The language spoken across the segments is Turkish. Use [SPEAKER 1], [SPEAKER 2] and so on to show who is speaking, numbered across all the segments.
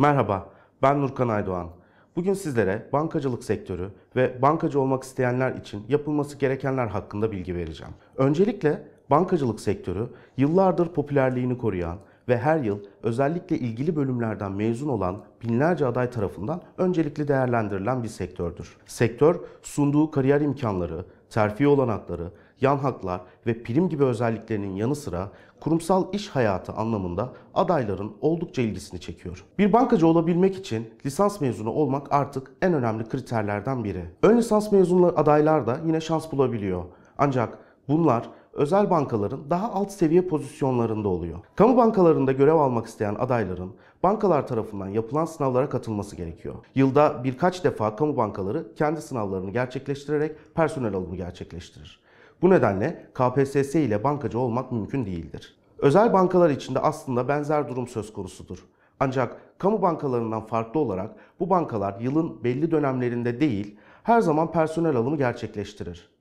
[SPEAKER 1] Merhaba, ben Nurkan Aydoğan. Bugün sizlere bankacılık sektörü ve bankacı olmak isteyenler için yapılması gerekenler hakkında bilgi vereceğim. Öncelikle bankacılık sektörü yıllardır popülerliğini koruyan ve her yıl özellikle ilgili bölümlerden mezun olan binlerce aday tarafından öncelikli değerlendirilen bir sektördür. Sektör sunduğu kariyer imkanları, terfi olanakları, yan haklar ve prim gibi özelliklerinin yanı sıra kurumsal iş hayatı anlamında adayların oldukça ilgisini çekiyor. Bir bankacı olabilmek için lisans mezunu olmak artık en önemli kriterlerden biri. Ön lisans mezunlu adaylar da yine şans bulabiliyor. Ancak bunlar özel bankaların daha alt seviye pozisyonlarında oluyor. Kamu bankalarında görev almak isteyen adayların bankalar tarafından yapılan sınavlara katılması gerekiyor. Yılda birkaç defa kamu bankaları kendi sınavlarını gerçekleştirerek personel alımı gerçekleştirir. Bu nedenle KPSS ile bankacı olmak mümkün değildir. Özel bankalar içinde aslında benzer durum söz konusudur. Ancak kamu bankalarından farklı olarak bu bankalar yılın belli dönemlerinde değil, her zaman personel alımı gerçekleştirir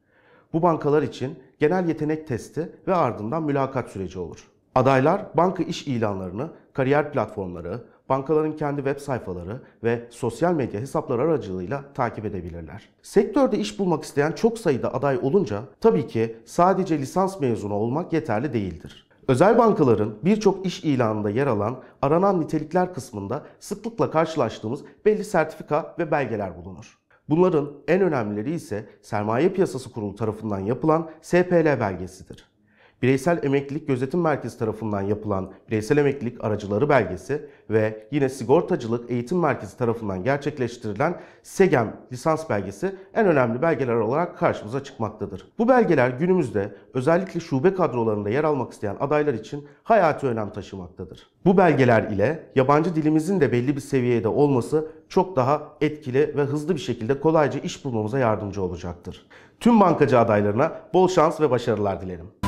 [SPEAKER 1] bu bankalar için genel yetenek testi ve ardından mülakat süreci olur. Adaylar banka iş ilanlarını, kariyer platformları, bankaların kendi web sayfaları ve sosyal medya hesapları aracılığıyla takip edebilirler. Sektörde iş bulmak isteyen çok sayıda aday olunca tabii ki sadece lisans mezunu olmak yeterli değildir. Özel bankaların birçok iş ilanında yer alan aranan nitelikler kısmında sıklıkla karşılaştığımız belli sertifika ve belgeler bulunur. Bunların en önemlileri ise Sermaye Piyasası Kurulu tarafından yapılan SPL belgesidir. Bireysel Emeklilik Gözetim Merkezi tarafından yapılan Bireysel Emeklilik Aracıları Belgesi ve yine Sigortacılık Eğitim Merkezi tarafından gerçekleştirilen SEGEM lisans belgesi en önemli belgeler olarak karşımıza çıkmaktadır. Bu belgeler günümüzde özellikle şube kadrolarında yer almak isteyen adaylar için hayati önem taşımaktadır. Bu belgeler ile yabancı dilimizin de belli bir seviyede olması çok daha etkili ve hızlı bir şekilde kolayca iş bulmamıza yardımcı olacaktır. Tüm bankacı adaylarına bol şans ve başarılar dilerim.